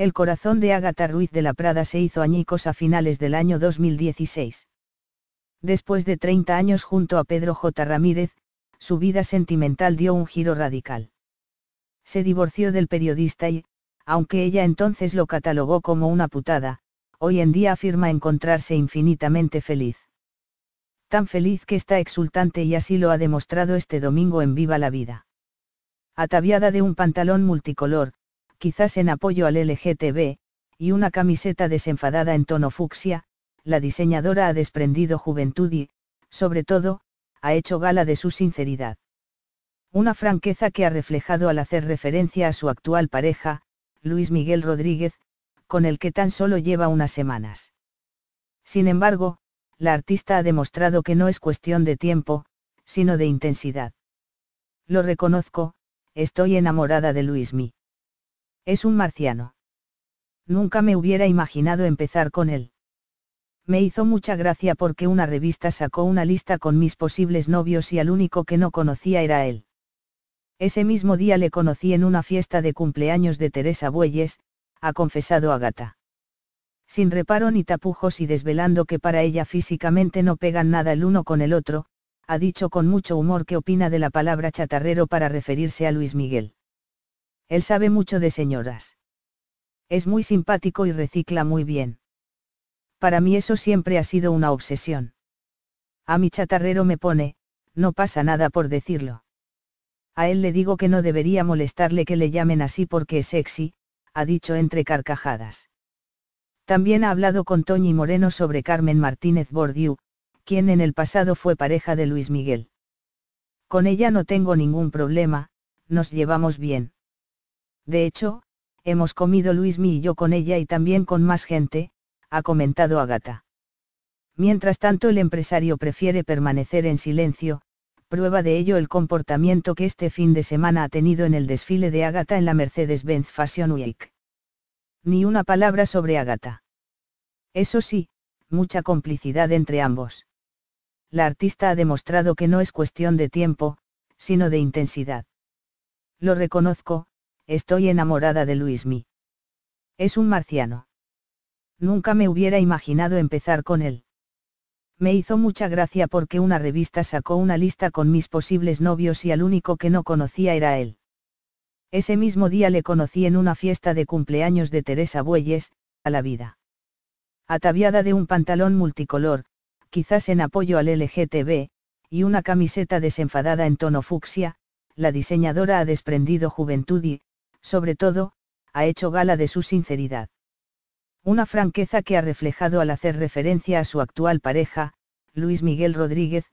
El corazón de Ágata Ruiz de la Prada se hizo añicos a finales del año 2016. Después de 30 años junto a Pedro J. Ramírez, su vida sentimental dio un giro radical. Se divorció del periodista y, aunque ella entonces lo catalogó como una putada, hoy en día afirma encontrarse infinitamente feliz. Tan feliz que está exultante y así lo ha demostrado este domingo en Viva la Vida. Ataviada de un pantalón multicolor, quizás en apoyo al LGTB, y una camiseta desenfadada en tono fucsia, la diseñadora ha desprendido juventud y, sobre todo, ha hecho gala de su sinceridad. Una franqueza que ha reflejado al hacer referencia a su actual pareja, Luis Miguel Rodríguez, con el que tan solo lleva unas semanas. Sin embargo, la artista ha demostrado que no es cuestión de tiempo, sino de intensidad. Lo reconozco, estoy enamorada de Luismi. Es un marciano. Nunca me hubiera imaginado empezar con él. Me hizo mucha gracia porque una revista sacó una lista con mis posibles novios y al único que no conocía era él. Ese mismo día le conocí en una fiesta de cumpleaños de Teresa Bueyes, ha confesado Agata. Sin reparo ni tapujos y desvelando que para ella físicamente no pegan nada el uno con el otro, ha dicho con mucho humor que opina de la palabra chatarrero para referirse a Luis Miguel. Él sabe mucho de señoras. Es muy simpático y recicla muy bien. Para mí eso siempre ha sido una obsesión. A mi chatarrero me pone, no pasa nada por decirlo. A él le digo que no debería molestarle que le llamen así porque es sexy, ha dicho entre carcajadas. También ha hablado con Toñi Moreno sobre Carmen Martínez Bordiú, quien en el pasado fue pareja de Luis Miguel. Con ella no tengo ningún problema, nos llevamos bien. De hecho, hemos comido Luismi y yo con ella y también con más gente, ha comentado Agata. Mientras tanto el empresario prefiere permanecer en silencio, prueba de ello el comportamiento que este fin de semana ha tenido en el desfile de Agata en la Mercedes-Benz Fashion Week. Ni una palabra sobre Agata. Eso sí, mucha complicidad entre ambos. La artista ha demostrado que no es cuestión de tiempo, sino de intensidad. Lo reconozco, Estoy enamorada de Luis Luismi. Es un marciano. Nunca me hubiera imaginado empezar con él. Me hizo mucha gracia porque una revista sacó una lista con mis posibles novios y al único que no conocía era él. Ese mismo día le conocí en una fiesta de cumpleaños de Teresa Bueyes, a la vida. Ataviada de un pantalón multicolor, quizás en apoyo al LGTB, y una camiseta desenfadada en tono fucsia, la diseñadora ha desprendido juventud y, sobre todo, ha hecho gala de su sinceridad. Una franqueza que ha reflejado al hacer referencia a su actual pareja, Luis Miguel Rodríguez,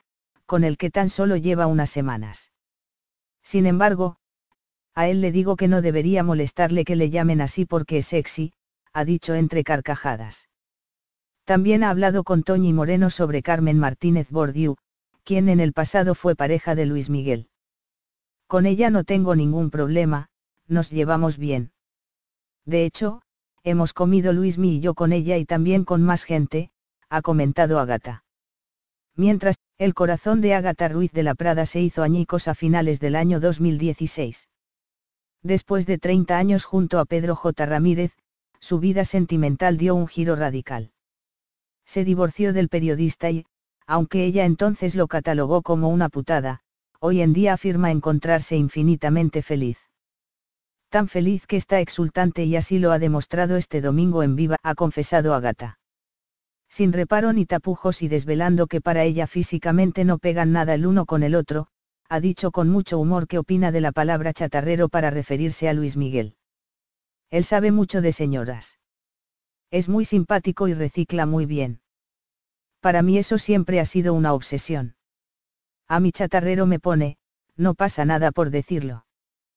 con el que tan solo lleva unas semanas. Sin embargo, a él le digo que no debería molestarle que le llamen así porque es sexy, ha dicho entre carcajadas. También ha hablado con Toñi Moreno sobre Carmen Martínez Bordiú, quien en el pasado fue pareja de Luis Miguel. Con ella no tengo ningún problema, nos llevamos bien. De hecho, hemos comido Luismi y yo con ella y también con más gente, ha comentado Agata. Mientras, el corazón de Agata Ruiz de la Prada se hizo añicos a finales del año 2016. Después de 30 años junto a Pedro J. Ramírez, su vida sentimental dio un giro radical. Se divorció del periodista y, aunque ella entonces lo catalogó como una putada, hoy en día afirma encontrarse infinitamente feliz tan feliz que está exultante y así lo ha demostrado este domingo en viva, ha confesado Agata. Sin reparo ni tapujos y desvelando que para ella físicamente no pegan nada el uno con el otro, ha dicho con mucho humor que opina de la palabra chatarrero para referirse a Luis Miguel. Él sabe mucho de señoras. Es muy simpático y recicla muy bien. Para mí eso siempre ha sido una obsesión. A mi chatarrero me pone, no pasa nada por decirlo.